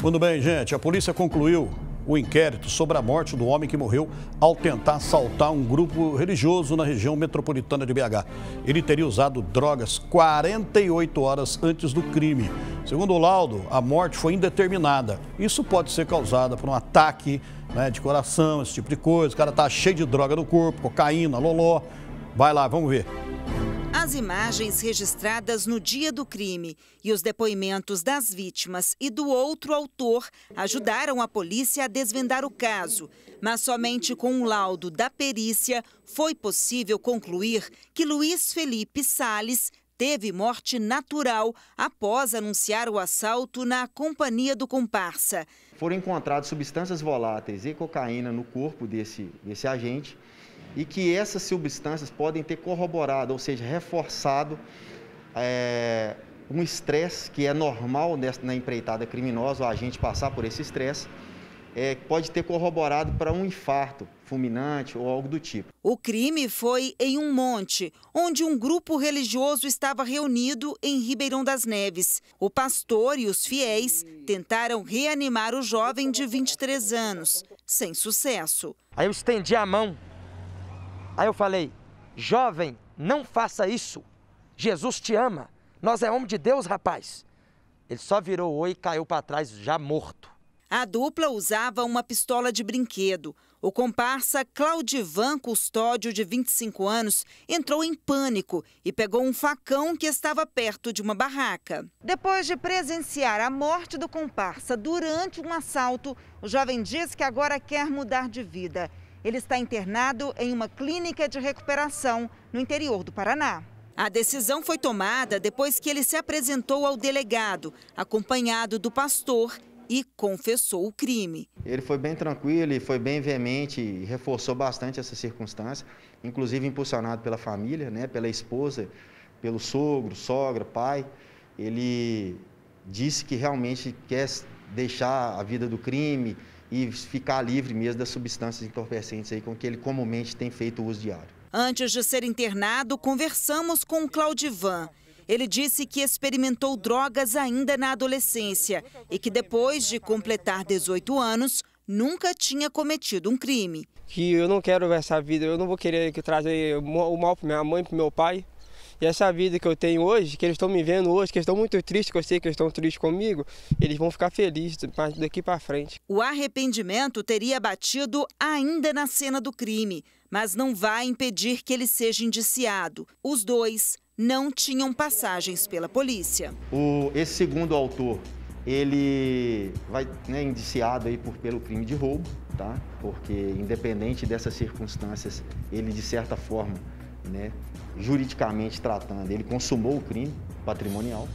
Muito bem, gente. A polícia concluiu o inquérito sobre a morte do homem que morreu ao tentar assaltar um grupo religioso na região metropolitana de BH. Ele teria usado drogas 48 horas antes do crime. Segundo o laudo, a morte foi indeterminada. Isso pode ser causada por um ataque né, de coração, esse tipo de coisa. O cara tá cheio de droga no corpo, cocaína, loló. Vai lá, vamos ver as imagens registradas no dia do crime e os depoimentos das vítimas e do outro autor ajudaram a polícia a desvendar o caso, mas somente com um laudo da perícia foi possível concluir que Luiz Felipe Sales teve morte natural após anunciar o assalto na companhia do comparsa. Foram encontradas substâncias voláteis e cocaína no corpo desse, desse agente e que essas substâncias podem ter corroborado, ou seja, reforçado é, um estresse que é normal nessa, na empreitada criminosa, o agente passar por esse estresse, é, pode ter corroborado para um infarto fulminante ou algo do tipo. O crime foi em um monte, onde um grupo religioso estava reunido em Ribeirão das Neves. O pastor e os fiéis tentaram reanimar o jovem de 23 anos, sem sucesso. Aí eu estendi a mão Aí eu falei: jovem, não faça isso. Jesus te ama. Nós é homem de Deus, rapaz. Ele só virou oi e caiu para trás, já morto. A dupla usava uma pistola de brinquedo. O comparsa Claudivan Custódio, de 25 anos, entrou em pânico e pegou um facão que estava perto de uma barraca. Depois de presenciar a morte do comparsa durante um assalto, o jovem diz que agora quer mudar de vida ele está internado em uma clínica de recuperação no interior do Paraná. A decisão foi tomada depois que ele se apresentou ao delegado, acompanhado do pastor, e confessou o crime. Ele foi bem tranquilo e foi bem veemente e reforçou bastante essa circunstância, inclusive impulsionado pela família, né, pela esposa, pelo sogro, sogra, pai. Ele disse que realmente quer deixar a vida do crime, e ficar livre mesmo das substâncias entorpecentes aí com que ele comumente tem feito o uso diário. Antes de ser internado, conversamos com o Claudivan. Ele disse que experimentou drogas ainda na adolescência e que depois de completar 18 anos, nunca tinha cometido um crime. Que eu não quero essa vida, eu não vou querer que trazer o mal para minha mãe, para meu pai, e essa vida que eu tenho hoje, que eles estão me vendo hoje, que eles estão muito tristes, que eu sei que eles estão tristes comigo, eles vão ficar felizes daqui para frente. O arrependimento teria batido ainda na cena do crime, mas não vai impedir que ele seja indiciado. Os dois não tinham passagens pela polícia. O, esse segundo autor, ele vai né, indiciado aí por, pelo crime de roubo, tá? Porque independente dessas circunstâncias, ele de certa forma né, juridicamente tratando, ele consumou o crime patrimonial,